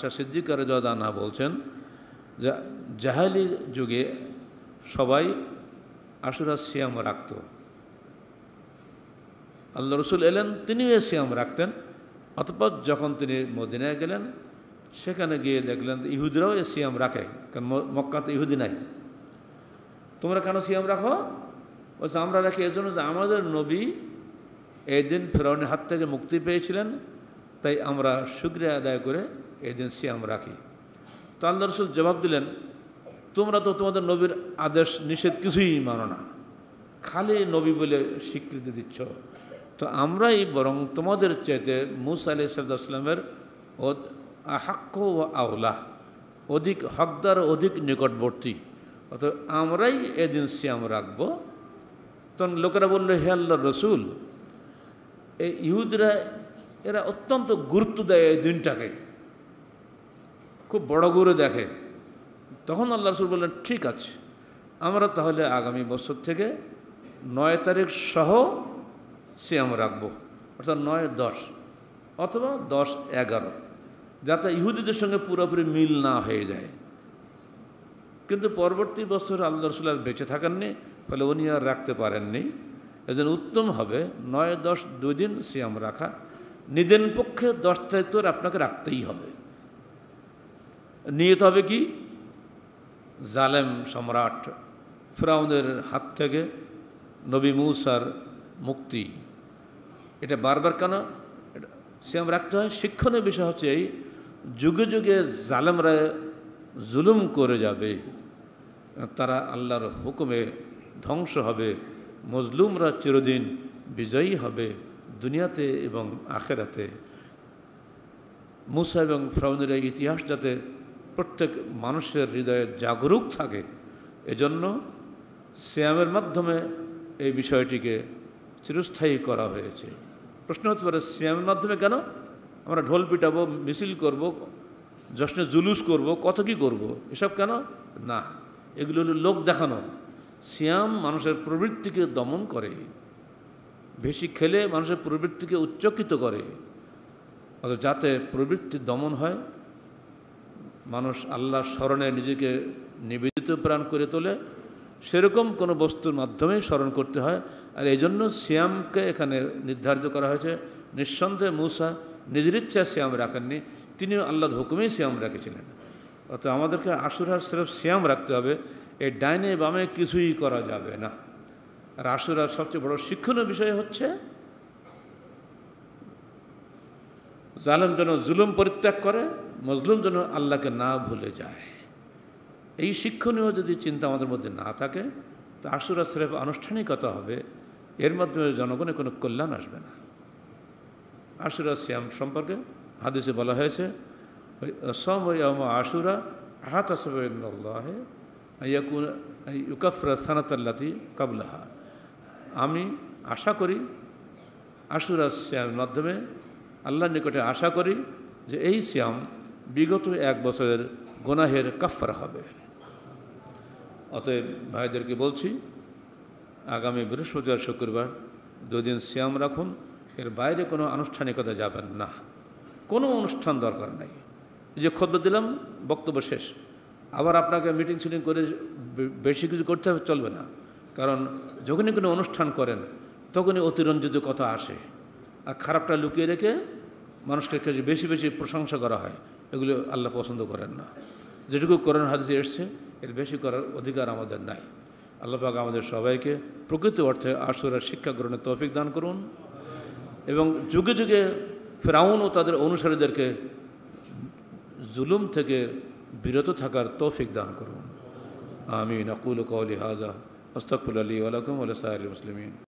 শাহ সিদ্দিকার জদানা বলছেন জাহালি যুগে সবাই আশুরা সিয়াম রাখত আল্লাহ রসুল এলেন তিনিও সিয়াম রাখতেন অতপর যখন তিনি মদিনায় গেলেন সেখানে গিয়ে দেখলেন ইহুদিরাও এ সিয়াম রাখে কারণ মক্কা তো ইহুদি নাই তোমরা কেন সিয়াম রাখো বলছে আমরা রাখি এর জন্য যে আমাদের নবী এই দিন ফেরাউনের হাত থেকে মুক্তি পেয়েছিলেন তাই আমরা শুক্রিয়া আদায় করে এই দিন সিয়াম রাখি তো আল্লাহ রসুল জবাব দিলেন তোমরা তো তোমাদের নবীর আদেশ নিষেধ কিছুই মানো না খালি নবী বলে স্বীকৃতি দিচ্ছ তো আমরাই বরং তোমাদের চাইতে মুসা আলি সাল্লামের হাক্য ও আওলা অধিক হকদার অধিক নিকটবর্তী অর্থাৎ আমরাই এদিন সিয়াম রাখবো তখন লোকেরা বললো হে আল্লাহ রসুল এই ইহুদরা এরা অত্যন্ত গুরুত্ব দেয় এই দিনটাকে খুব বড় করে দেখে তখন আল্লাহ রসুল বললেন ঠিক আছে আমরা তাহলে আগামী বছর থেকে নয় তারিখ সহ সিয়াম রাখব অর্থাৎ নয় দশ অথবা দশ এগারো যাতে ইহুদিদের সঙ্গে পুরোপুরি মিল না হয়ে যায় কিন্তু পরবর্তী বছর আল্লাহ রসুল আর বেঁচে থাকেননি ফলে উনি আর রাখতে পারেননি এজন্য উত্তম হবে নয় দশ দুই দিন সিয়াম রাখা নিদেন পক্ষে দশ তারিখ তোর আপনাকে রাখতেই হবে নিহত হবে কি জালেম সম্রাট ফ্রাউনের হাত থেকে নবী মৌসার মুক্তি এটা বারবার কেন সে আমরা রাখতে হয় শিক্ষণের বিষয় হচ্ছে এই যুগে যুগে জালেমরা জুলুম করে যাবে তারা আল্লাহর হুকুমে ধ্বংস হবে মজলুমরা চিরদিন বিজয়ী হবে দুনিয়াতে এবং আখেরাতে মুসা এবং ফ্রাউনের ইতিহাস যাতে প্রত্যেক মানুষের হৃদয়ে জাগরুক থাকে এজন্য শ্যামের মাধ্যমে এই বিষয়টিকে চিরস্থায়ী করা হয়েছে প্রশ্ন হতে পারে শ্যামের মাধ্যমে কেন আমরা ঢোল পিটাবো মিছিল করব জশ্নে জুলুস করব কত কি করব এসব কেন না এগুলো হলো লোক দেখানো শ্যাম মানুষের প্রবৃত্তিকে দমন করে বেশি খেলে মানুষের প্রবৃত্তিকে উচ্চকিত করে যাতে প্রবৃত্তি দমন হয় মানুষ আল্লাহ স্মরণে নিজেকে নিবেদিত প্রাণ করে তোলে সেরকম কোনো বস্তুর মাধ্যমে স্মরণ করতে হয় আর এই জন্য শ্যামকে এখানে নির্ধারিত করা হয়েছে নিঃসন্দেহে মূসা নিজের ইচ্ছা শ্যাম রাখেননি তিনিও আল্লাহর হুকুমেই শ্যাম রেখেছিলেন অত আমাদেরকে আশুরার সেরফ শ্যাম রাখতে হবে এই ডাইনে বামে কিছুই করা যাবে না আর আশুরার সবচেয়ে বড় শিক্ষণীয় বিষয় হচ্ছে জালেম যেন জুলুম পরিত্যাগ করে মজলুম যেন আল্লাহকে না ভুলে যায় এই শিক্ষণীয় যদি চিন্তা আমাদের মধ্যে না থাকে তা আশুরা স্রেফ আনুষ্ঠানিকতা হবে এর মাধ্যমে জনগণের কোনো কল্যাণ আসবে না আশুরা শ্যাম সম্পর্কে হাদিসে বলা হয়েছে সম আশুরা আহাত আসবাহে ইউকাফরা সানাতাল্লাতি কাবলাহা আমি আশা করি আশুরা শ্যামের মাধ্যমে আল্লাহর নিকটে আশা করি যে এই শ্যাম বিগত এক বছরের গোনাহের কাফারা হবে অতএব ভাইদেরকে বলছি আগামী বৃহস্পতিবার শুক্রবার দুদিন শ্যাম রাখুন এর বাইরে কোনো আনুষ্ঠানিকতা যাবেন না কোনো অনুষ্ঠান দরকার নাই যে খদ্য দিলাম বক্তব্য শেষ আবার আপনাকে মিটিং শিটিং করে বেশি কিছু করতে হবে চলবে না কারণ যখনই কোনো অনুষ্ঠান করেন তখনই অতিরঞ্জিত কথা আসে আর খারাপটা লুকিয়ে রেখে মানুষকে কাছে বেশি বেশি প্রশংসা করা হয় এগুলো আল্লাহ পছন্দ করেন না যেটুকু করেন হাদিসে এসছে এর বেশি করার অধিকার আমাদের নাই আল্লাপাক আমাদের সবাইকে প্রকৃত অর্থে আসুরের শিক্ষা গ্রহণের তৌফিক দান করুন এবং যুগে যুগে ফেরাউন ও তাদের অনুসারীদেরকে জুলুম থেকে বিরত থাকার তৌফিক দান করুন আমিন আকুল কৌলি হাজা আস্তকুল আলী আলকুম আলসাহ মুসলিম